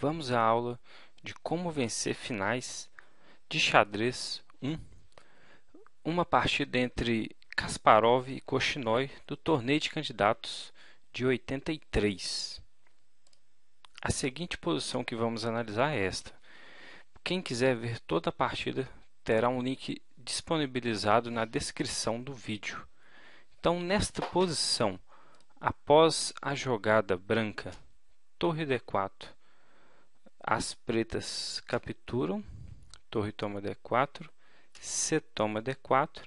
vamos à aula de como vencer finais de xadrez 1, uma partida entre Kasparov e Koshinoy do torneio de candidatos de 83. A seguinte posição que vamos analisar é esta. Quem quiser ver toda a partida terá um link disponibilizado na descrição do vídeo. Então, nesta posição, após a jogada branca, torre d4, as pretas capturam, torre toma d4, c toma d4.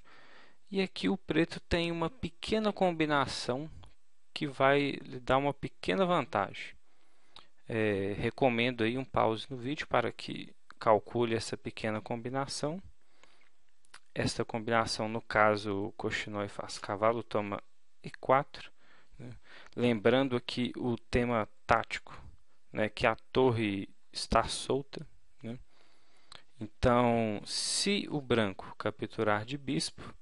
E aqui o preto tem uma pequena combinação que vai lhe dar uma pequena vantagem. É, recomendo aí um pause no vídeo para que calcule essa pequena combinação. Esta combinação, no caso, Cochinói faz cavalo, toma e4. Né? Lembrando aqui o tema tático, né? que a torre está solta. Né? Então, se o branco capturar de bispo,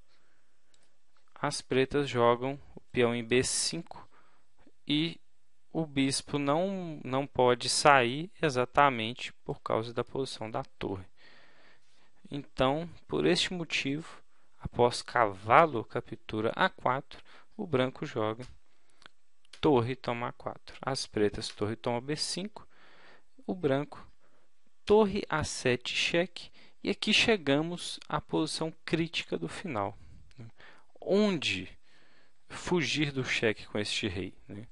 as pretas jogam o peão em b5 e o bispo não, não pode sair exatamente por causa da posição da torre. Então, por este motivo, após cavalo captura a4, o branco joga torre toma a4. As pretas torre toma b5 o branco, torre A7 cheque, e aqui chegamos à posição crítica do final. Né? Onde fugir do cheque com este rei? Né?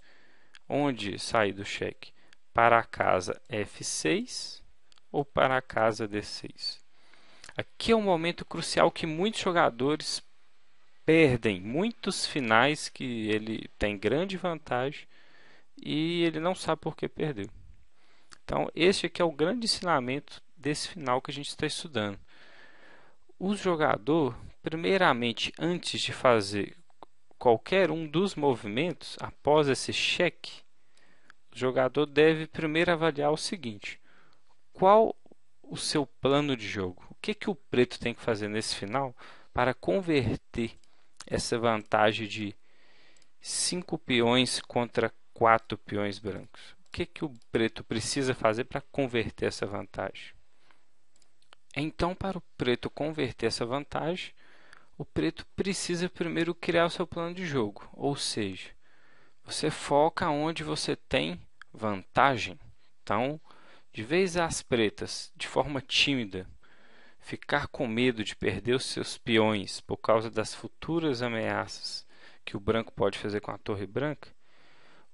Onde sair do cheque? Para a casa F6 ou para a casa D6? Aqui é um momento crucial que muitos jogadores perdem, muitos finais que ele tem grande vantagem e ele não sabe por que perdeu. Então, este aqui é o grande ensinamento desse final que a gente está estudando. O jogador, primeiramente, antes de fazer qualquer um dos movimentos, após esse cheque, o jogador deve primeiro avaliar o seguinte: qual o seu plano de jogo? O que, que o preto tem que fazer nesse final para converter essa vantagem de 5 peões contra 4 peões brancos? que, que o preto precisa fazer para converter essa vantagem? Então, para o preto converter essa vantagem, o preto precisa primeiro criar o seu plano de jogo, ou seja, você foca onde você tem vantagem. Então, de vez as pretas, de forma tímida, ficar com medo de perder os seus peões por causa das futuras ameaças que o branco pode fazer com a torre branca,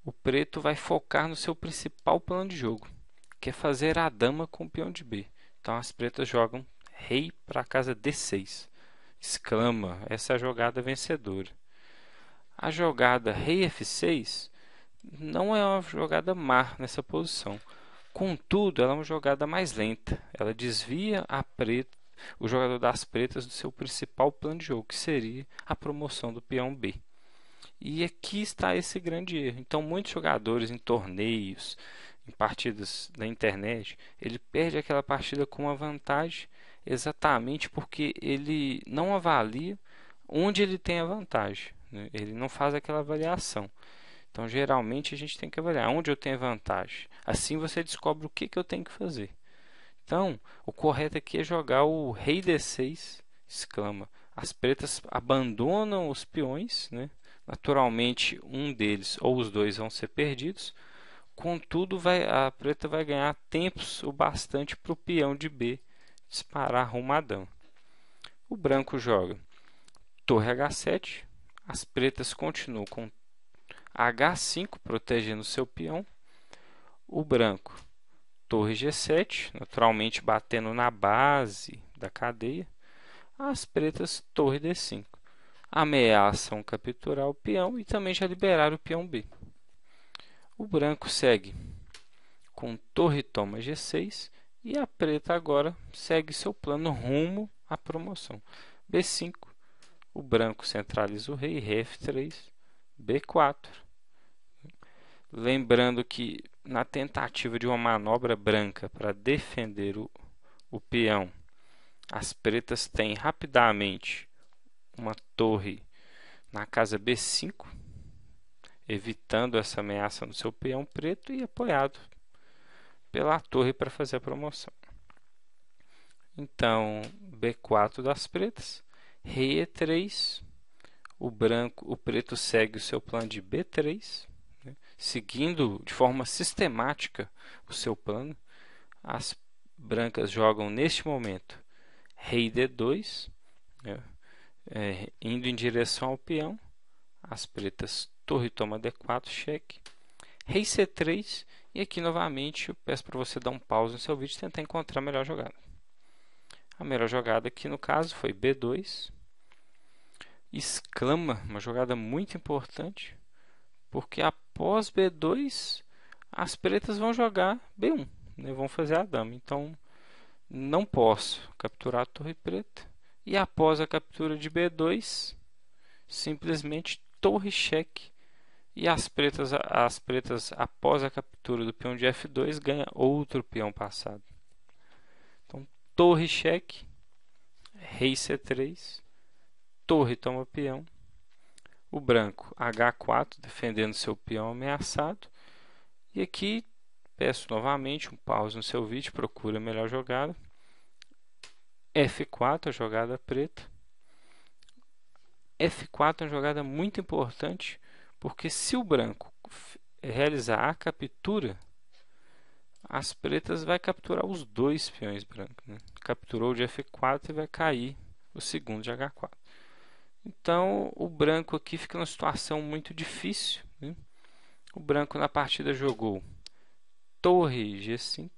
o preto vai focar no seu principal plano de jogo, que é fazer a dama com o peão de B. Então as pretas jogam rei para a casa D6. Exclama, essa é a jogada vencedora. A jogada rei F6 não é uma jogada má nessa posição. Contudo, ela é uma jogada mais lenta. Ela desvia preta, o jogador das pretas do seu principal plano de jogo, que seria a promoção do peão B. E aqui está esse grande erro. Então, muitos jogadores em torneios, em partidas da internet, ele perde aquela partida com uma vantagem exatamente porque ele não avalia onde ele tem a vantagem. Né? Ele não faz aquela avaliação. Então, geralmente, a gente tem que avaliar onde eu tenho vantagem. Assim você descobre o que, que eu tenho que fazer. Então, o correto aqui é jogar o rei d6, exclama. As pretas abandonam os peões, né? Naturalmente, um deles ou os dois vão ser perdidos. Contudo, vai, a preta vai ganhar tempos o bastante para o peão de B disparar arrumadão. O branco joga torre H7. As pretas continuam com H5 protegendo seu peão. O branco torre G7, naturalmente batendo na base da cadeia. As pretas torre D5 ameaçam capturar o peão e também já liberaram o peão B. O branco segue com torre toma G6 e a preta agora segue seu plano rumo à promoção. B5, o branco centraliza o rei, F3, B4. Lembrando que na tentativa de uma manobra branca para defender o, o peão, as pretas têm rapidamente uma torre na casa B5, evitando essa ameaça no seu peão preto e apoiado pela torre para fazer a promoção. Então, B4 das pretas, rei E3, o branco, o preto segue o seu plano de B3, né? seguindo de forma sistemática o seu plano. As brancas jogam neste momento rei D2, né? é, indo em direção ao peão, as pretas torre toma d4, cheque, rei c3, e aqui novamente eu peço para você dar um pause no seu vídeo e tentar encontrar a melhor jogada. A melhor jogada aqui no caso foi b2, exclama, uma jogada muito importante, porque após b2 as pretas vão jogar b1, né? vão fazer a dama, então não posso capturar a torre preta, e após a captura de B2, simplesmente torre cheque e as pretas, as pretas após a captura do peão de F2 ganha outro peão passado. Então, torre cheque, rei C3, torre toma peão, o branco H4 defendendo seu peão ameaçado. E aqui peço novamente um pause no seu vídeo, procura a melhor jogada. F4, a jogada preta. F4 é uma jogada muito importante, porque se o branco eh, realizar a captura, as pretas vai capturar os dois peões brancos. Né? Capturou de F4 e vai cair o segundo de H4. Então o branco aqui fica numa situação muito difícil. Né? O branco na partida jogou torre G5,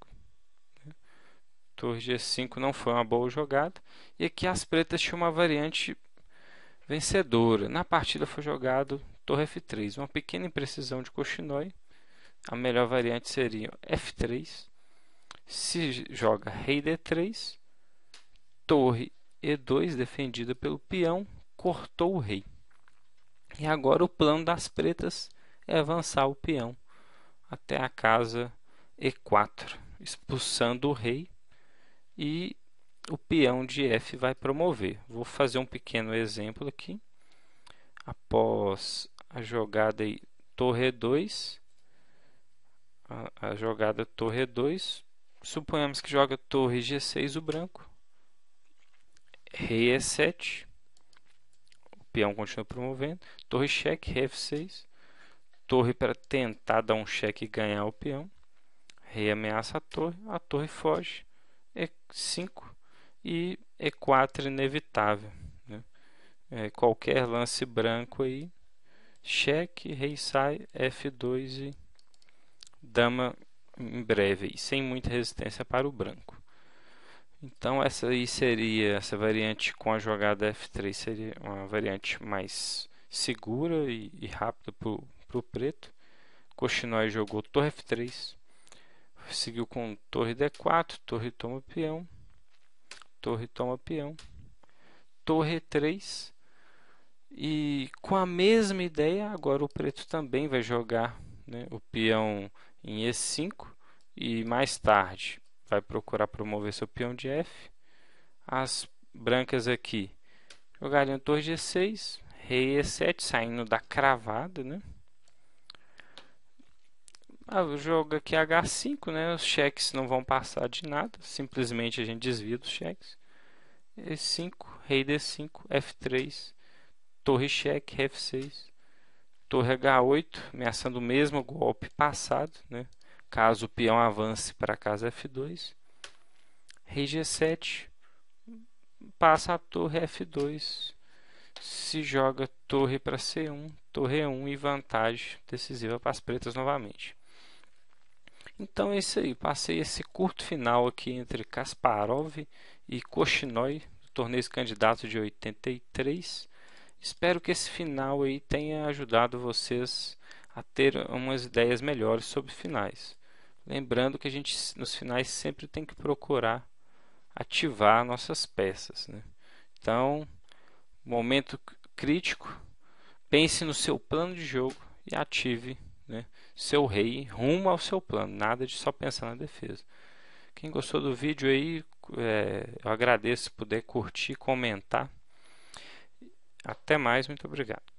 Torre G5 não foi uma boa jogada. E aqui as pretas tinham uma variante vencedora. Na partida foi jogado Torre F3. Uma pequena imprecisão de Cochinói. A melhor variante seria F3. Se joga Rei D3. Torre E2 defendida pelo peão. Cortou o rei. E agora o plano das pretas é avançar o peão até a casa E4, expulsando o rei e o peão de f vai promover. Vou fazer um pequeno exemplo aqui. Após a jogada aí, torre 2, a, a jogada torre 2, suponhamos que joga torre g6 o branco, rei e7, o peão continua promovendo, torre cheque, rei f6, torre para tentar dar um cheque e ganhar o peão, rei ameaça a torre, a torre foge, e5 e E4 inevitável. Né? É, qualquer lance branco aí, cheque, rei sai, F2 e dama em breve, e sem muita resistência para o branco. Então essa aí seria essa variante com a jogada F3 seria uma variante mais segura e, e rápida para o preto. Cochinói jogou torre F3, seguiu com torre d4, torre toma peão, torre toma peão, torre 3 e com a mesma ideia agora o preto também vai jogar né, o peão em e5 e mais tarde vai procurar promover seu peão de f. As brancas aqui jogariam torre g6, rei e7 saindo da cravada, né? Ah, o jogo aqui é H5, né? Os cheques não vão passar de nada. Simplesmente a gente desvia dos cheques. E5, rei D5, F3, torre cheque, F6, torre H8, ameaçando o mesmo golpe passado, né? Caso o peão avance para casa F2. Rei G7, passa a torre F2, se joga torre para C1, torre 1 e vantagem decisiva para as pretas novamente. Então é isso aí, passei esse curto final aqui entre Kasparov e Kochinoi, torneios candidatos de 83. Espero que esse final aí tenha ajudado vocês a ter umas ideias melhores sobre finais. Lembrando que a gente nos finais sempre tem que procurar ativar nossas peças. Né? Então, momento crítico, pense no seu plano de jogo e ative né? Seu rei rumo ao seu plano, nada de só pensar na defesa. Quem gostou do vídeo aí, é, eu agradeço se puder curtir, comentar. Até mais, muito obrigado.